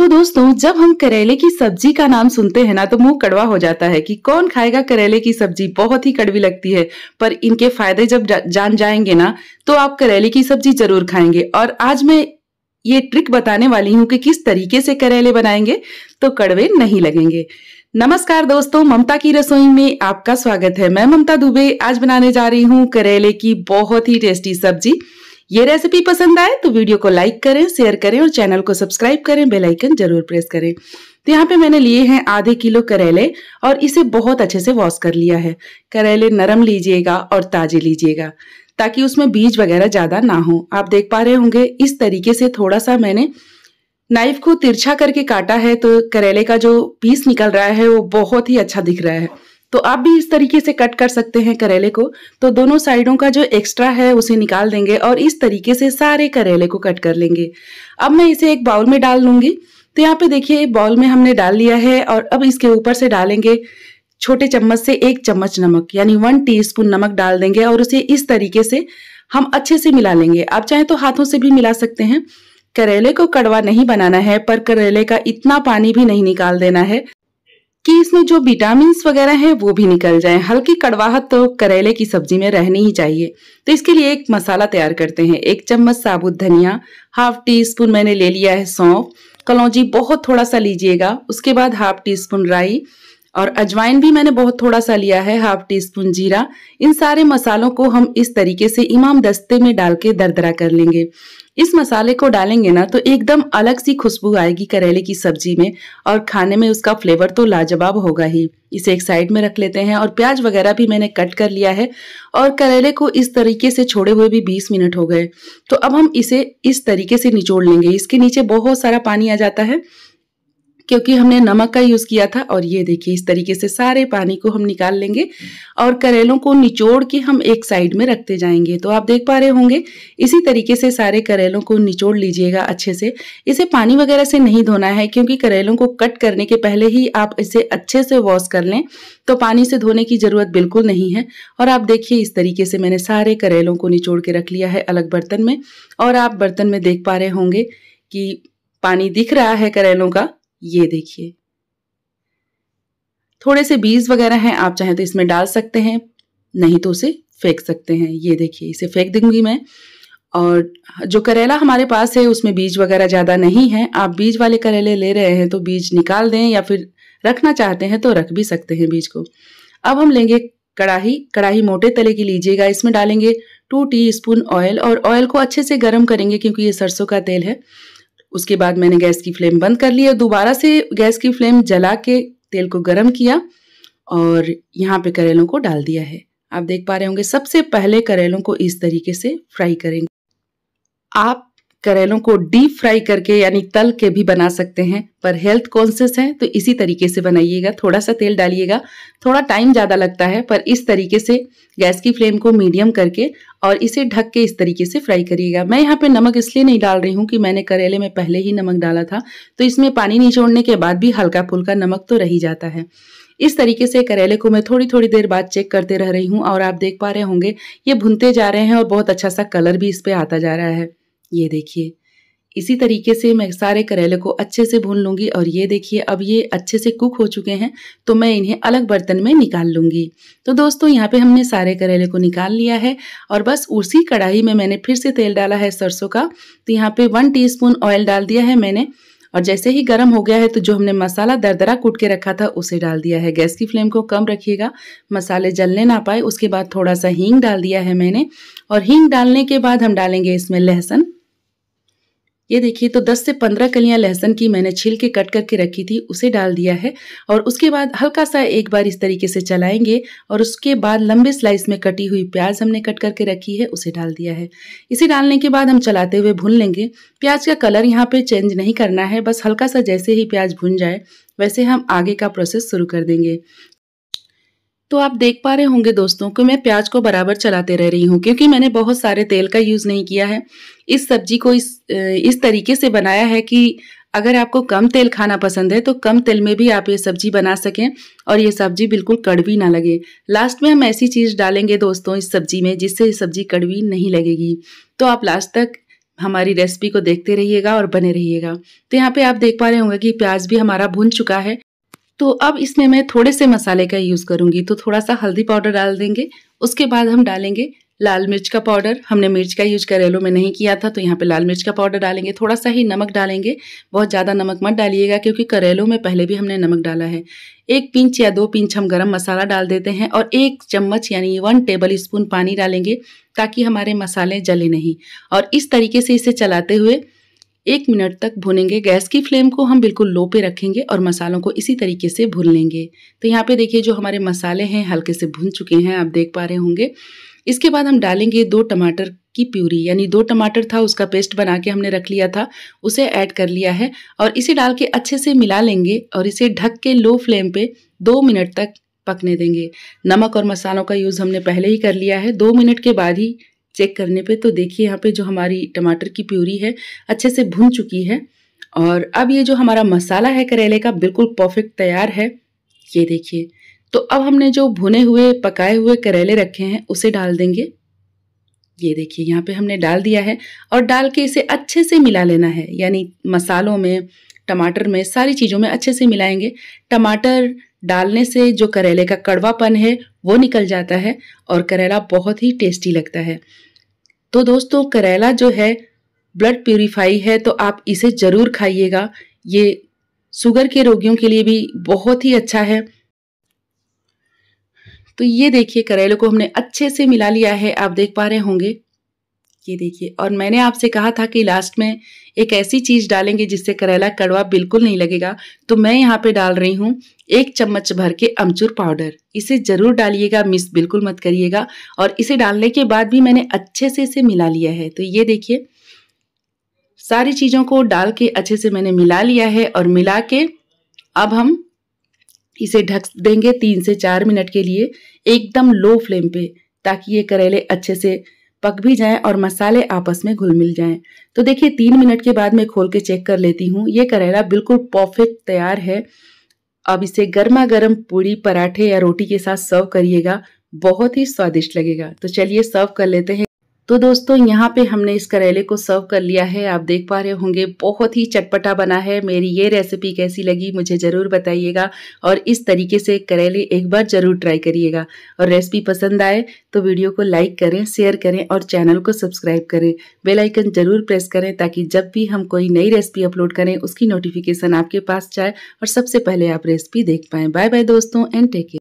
तो दोस्तों जब हम करेले की सब्जी का नाम सुनते हैं ना तो मुंह कड़वा हो जाता है कि कौन खाएगा करेले की सब्जी बहुत ही कड़वी लगती है पर इनके फायदे जब जान जाएंगे ना तो आप करेले की सब्जी जरूर खाएंगे और आज मैं ये ट्रिक बताने वाली हूँ कि किस तरीके से करेले बनाएंगे तो कड़वे नहीं लगेंगे नमस्कार दोस्तों ममता की रसोई में आपका स्वागत है मैं ममता दुबे आज बनाने जा रही हूँ करेले की बहुत ही टेस्टी सब्जी ये रेसिपी पसंद आए तो वीडियो को लाइक करें शेयर करें और चैनल को सब्सक्राइब करें बेलाइकन जरूर प्रेस करें तो यहाँ पे मैंने लिए हैं आधे किलो करेले और इसे बहुत अच्छे से वॉश कर लिया है करेले नरम लीजिएगा और ताजे लीजिएगा ताकि उसमें बीज वगैरह ज़्यादा ना हो आप देख पा रहे होंगे इस तरीके से थोड़ा सा मैंने नाइफ को तिरछा करके काटा है तो करेले का जो पीस निकल रहा है वो बहुत ही अच्छा दिख रहा है तो आप भी इस तरीके से कट कर सकते हैं करेले को तो दोनों साइडों का जो एक्स्ट्रा है उसे निकाल देंगे और इस तरीके से सारे करेले को कट कर लेंगे अब मैं इसे एक बाउल में डाल लूंगी तो यहाँ पे देखिए बाउल में हमने डाल लिया है और अब इसके ऊपर से डालेंगे छोटे चम्मच से एक चम्मच नमक यानी वन टीस्पून नमक डाल देंगे और उसे इस तरीके से हम अच्छे से मिला लेंगे आप चाहें तो हाथों से भी मिला सकते हैं करेले को कड़वा नहीं बनाना है पर करेले का इतना पानी भी नहीं निकाल देना है कि इसमें जो विटामिन वगैरह है वो भी निकल जाए हल्की कड़वाहट तो करेले की सब्जी में रहनी ही चाहिए तो इसके लिए एक मसाला तैयार करते हैं एक चम्मच साबुत धनिया हाफ टी स्पून मैंने ले लिया है सौंफ कलौजी बहुत थोड़ा सा लीजिएगा उसके बाद हाफ टी स्पून राई और अजवाइन भी मैंने बहुत थोड़ा सा लिया है हाफ टी स्पून जीरा इन सारे मसालों को हम इस तरीके से इमाम दस्ते में डाल के दरदरा कर लेंगे इस मसाले को डालेंगे ना तो एकदम अलग सी खुशबू आएगी करेले की सब्जी में और खाने में उसका फ्लेवर तो लाजवाब होगा ही इसे एक साइड में रख लेते हैं और प्याज वगैरह भी मैंने कट कर लिया है और करेले को इस तरीके से छोड़े हुए भी 20 मिनट हो गए तो अब हम इसे इस तरीके से निचोड़ लेंगे इसके नीचे बहुत सारा पानी आ जाता है क्योंकि हमने नमक का यूज़ किया था और ये देखिए इस तरीके से सारे पानी को हम निकाल लेंगे और करेलों को निचोड़ के हम एक साइड में रखते जाएंगे तो आप देख पा रहे होंगे इसी तरीके से सारे करेलों को निचोड़ लीजिएगा अच्छे से इसे पानी वगैरह से नहीं धोना है क्योंकि करेलों को कट करने के पहले ही आप इसे अच्छे से वॉश कर लें तो पानी से धोने की ज़रूरत बिल्कुल नहीं है और आप देखिए इस तरीके से मैंने सारे करेलों को निचोड़ के रख लिया है अलग बर्तन में और आप बर्तन में देख पा रहे होंगे कि पानी दिख रहा है करेलों का ये देखिए थोड़े से बीज वगैरह हैं आप चाहें तो इसमें डाल सकते हैं नहीं तो उसे फेंक सकते हैं ये देखिए इसे फेंक दूंगी मैं और जो करेला हमारे पास है उसमें बीज वगैरह ज़्यादा नहीं है आप बीज वाले करेले ले रहे हैं तो बीज निकाल दें या फिर रखना चाहते हैं तो रख भी सकते हैं बीज को अब हम लेंगे कढ़ाही कढ़ाही मोटे तले की लीजिएगा इसमें डालेंगे टू टी स्पून ऑयल और ऑयल को अच्छे से गर्म करेंगे क्योंकि ये सरसों का तेल है उसके बाद मैंने गैस की फ्लेम बंद कर ली और दोबारा से गैस की फ्लेम जला के तेल को गर्म किया और यहाँ पे करेलों को डाल दिया है आप देख पा रहे होंगे सबसे पहले करेलों को इस तरीके से फ्राई करेंगे आप करेलों को डीप फ्राई करके यानी तल के भी बना सकते हैं पर हेल्थ कॉन्शियस हैं तो इसी तरीके से बनाइएगा थोड़ा सा तेल डालिएगा थोड़ा टाइम ज़्यादा लगता है पर इस तरीके से गैस की फ्लेम को मीडियम करके और इसे ढक के इस तरीके से फ्राई करिएगा मैं यहाँ पे नमक इसलिए नहीं डाल रही हूँ कि मैंने करेले में पहले ही नमक डाला था तो इसमें पानी निचोड़ने के बाद भी हल्का फुल्का नमक तो रही जाता है इस तरीके से करेले को मैं थोड़ी थोड़ी देर बाद चेक करते रह रही हूँ और आप देख पा रहे होंगे ये भुनते जा रहे हैं और बहुत अच्छा सा कलर भी इस पर आता जा रहा है ये देखिए इसी तरीके से मैं सारे करेले को अच्छे से भून लूँगी और ये देखिए अब ये अच्छे से कुक हो चुके हैं तो मैं इन्हें अलग बर्तन में निकाल लूँगी तो दोस्तों यहाँ पे हमने सारे करेले को निकाल लिया है और बस उसी कढ़ाई में मैंने फिर से तेल डाला है सरसों का तो यहाँ पे वन टीस्पून ऑयल डाल दिया है मैंने और जैसे ही गर्म हो गया है तो जो हमने मसाला दरदरा कूट के रखा था उसे डाल दिया है गैस की फ्लेम को कम रखिएगा मसाले जलने ना पाए उसके बाद थोड़ा सा हींग डाल दिया है मैंने और हींग डालने के बाद हम डालेंगे इसमें लहसुन ये देखिए तो 10 से 15 कलियां लहसुन की मैंने छील के कट करके रखी थी उसे डाल दिया है और उसके बाद हल्का सा एक बार इस तरीके से चलाएंगे और उसके बाद लंबे स्लाइस में कटी हुई प्याज हमने कट करके रखी है उसे डाल दिया है इसे डालने के बाद हम चलाते हुए भून लेंगे प्याज का कलर यहाँ पे चेंज नहीं करना है बस हल्का सा जैसे ही प्याज भून जाए वैसे हम आगे का प्रोसेस शुरू कर देंगे तो आप देख पा रहे होंगे दोस्तों कि मैं प्याज को बराबर चलाते रह रही हूँ क्योंकि मैंने बहुत सारे तेल का यूज़ नहीं किया है इस सब्जी को इस इस तरीके से बनाया है कि अगर आपको कम तेल खाना पसंद है तो कम तेल में भी आप ये सब्जी बना सकें और ये सब्जी बिल्कुल कड़वी ना लगे लास्ट में हम ऐसी चीज़ डालेंगे दोस्तों इस सब्जी में जिससे ये सब्जी कड़वी नहीं लगेगी तो आप लास्ट तक हमारी रेसिपी को देखते रहिएगा और बने रहिएगा तो यहाँ पे आप देख पा रहे होंगे कि प्याज भी हमारा भुन चुका है तो अब इसमें मैं थोड़े से मसाले का यूज़ करूँगी तो थोड़ा सा हल्दी पाउडर डाल देंगे उसके बाद हम डालेंगे लाल मिर्च का पाउडर हमने मिर्च का यूज करेलो में नहीं किया था तो यहाँ पे लाल मिर्च का पाउडर डालेंगे थोड़ा सा ही नमक डालेंगे बहुत ज़्यादा नमक मत डालिएगा क्योंकि करेलो में पहले भी हमने नमक डाला है एक पिंच या दो पिंच हम गरम मसाला डाल देते हैं और एक चम्मच यानी वन टेबल स्पून पानी डालेंगे ताकि हमारे मसाले जले नहीं और इस तरीके से इसे चलाते हुए एक मिनट तक भुनेंगे गैस की फ्लेम को हम बिल्कुल लो पे रखेंगे और मसालों को इसी तरीके से भून लेंगे तो यहाँ पे देखिए जो हमारे मसाले हैं हल्के से भुन चुके हैं आप देख पा रहे होंगे इसके बाद हम डालेंगे दो टमाटर की प्यूरी यानी दो टमाटर था उसका पेस्ट बना के हमने रख लिया था उसे ऐड कर लिया है और इसे डाल के अच्छे से मिला लेंगे और इसे ढक के लो फ्लेम पे दो मिनट तक पकने देंगे नमक और मसालों का यूज़ हमने पहले ही कर लिया है दो मिनट के बाद ही चेक करने पे तो देखिए यहाँ पे जो हमारी टमाटर की प्यूरी है अच्छे से भुन चुकी है और अब ये जो हमारा मसाला है करेले का बिल्कुल परफेक्ट तैयार है ये देखिए तो अब हमने जो भुने हुए पकाए हुए करेले रखे हैं उसे डाल देंगे ये देखिए यहाँ पे हमने डाल दिया है और डाल के इसे अच्छे से मिला लेना है यानी मसालों में टमाटर में सारी चीज़ों में अच्छे से मिलाएंगे टमाटर डालने से जो करेले का कड़वापन है वो निकल जाता है और करेला बहुत ही टेस्टी लगता है तो दोस्तों करेला जो है ब्लड प्योरीफाई है तो आप इसे ज़रूर खाइएगा ये शुगर के रोगियों के लिए भी बहुत ही अच्छा है तो ये देखिए करेले को हमने अच्छे से मिला लिया है आप देख पा रहे होंगे ये देखिए और मैंने आपसे कहा था कि लास्ट में एक ऐसी चीज़ डालेंगे जिससे करेला कड़वा बिल्कुल नहीं लगेगा तो मैं यहाँ पे डाल रही हूँ एक चम्मच भर के अमचूर पाउडर इसे ज़रूर डालिएगा मिस बिल्कुल मत करिएगा और इसे डालने के बाद भी मैंने अच्छे से इसे मिला लिया है तो ये देखिए सारी चीज़ों को डाल के अच्छे से मैंने मिला लिया है और मिला के अब हम इसे ढक देंगे तीन से चार मिनट के लिए एकदम लो फ्लेम पे ताकि ये करेले अच्छे से पक भी जाएं और मसाले आपस में घुल मिल जाएं तो देखिए तीन मिनट के बाद मैं खोल के चेक कर लेती हूँ ये करेला बिल्कुल परफेक्ट तैयार है अब इसे गर्मा गर्म पूरी पराठे या रोटी के साथ सर्व करिएगा बहुत ही स्वादिष्ट लगेगा तो चलिए सर्व कर लेते हैं तो दोस्तों यहाँ पे हमने इस करेले को सर्व कर लिया है आप देख पा रहे होंगे बहुत ही चटपटा बना है मेरी ये रेसिपी कैसी लगी मुझे ज़रूर बताइएगा और इस तरीके से करेले एक बार ज़रूर ट्राई करिएगा और रेसिपी पसंद आए तो वीडियो को लाइक करें शेयर करें और चैनल को सब्सक्राइब करें बेलाइकन ज़रूर प्रेस करें ताकि जब भी हम कोई नई रेसिपी अपलोड करें उसकी नोटिफिकेशन आपके पास जाए और सबसे पहले आप रेसिपी देख पाएँ बाय बाय दोस्तों एंड टेक केयर